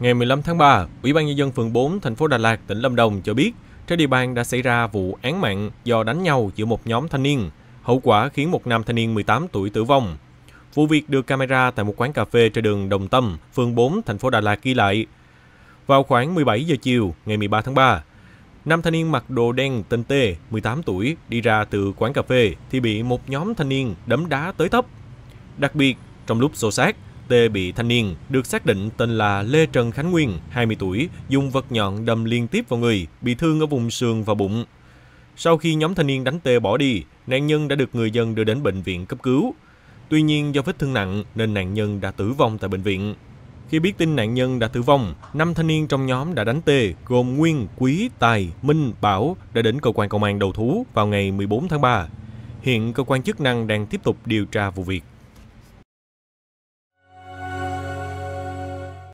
Ngày 15 tháng 3, Ủy ban nhân dân phường 4 thành phố Đà Lạt, tỉnh Lâm Đồng cho biết, trên địa bàn đã xảy ra vụ án mạng do đánh nhau giữa một nhóm thanh niên. Hậu quả khiến một nam thanh niên 18 tuổi tử vong. Vụ việc được camera tại một quán cà phê trên đường Đồng Tâm, phường 4, thành phố Đà Lạt ghi lại. Vào khoảng 17 giờ chiều ngày 13 tháng 3, nam thanh niên mặc đồ đen tên T, 18 tuổi, đi ra từ quán cà phê thì bị một nhóm thanh niên đấm đá tới tấp. Đặc biệt, trong lúc xô xát, T bị thanh niên, được xác định tên là Lê Trần Khánh Nguyên, 20 tuổi, dùng vật nhọn đâm liên tiếp vào người, bị thương ở vùng sườn và bụng. Sau khi nhóm thanh niên đánh T bỏ đi, nạn nhân đã được người dân đưa đến bệnh viện cấp cứu. Tuy nhiên do vết thương nặng nên nạn nhân đã tử vong tại bệnh viện. Khi biết tin nạn nhân đã tử vong, năm thanh niên trong nhóm đã đánh tê gồm Nguyên, Quý, Tài, Minh, Bảo đã đến cơ quan công an đầu thú vào ngày 14 tháng 3. Hiện cơ quan chức năng đang tiếp tục điều tra vụ việc.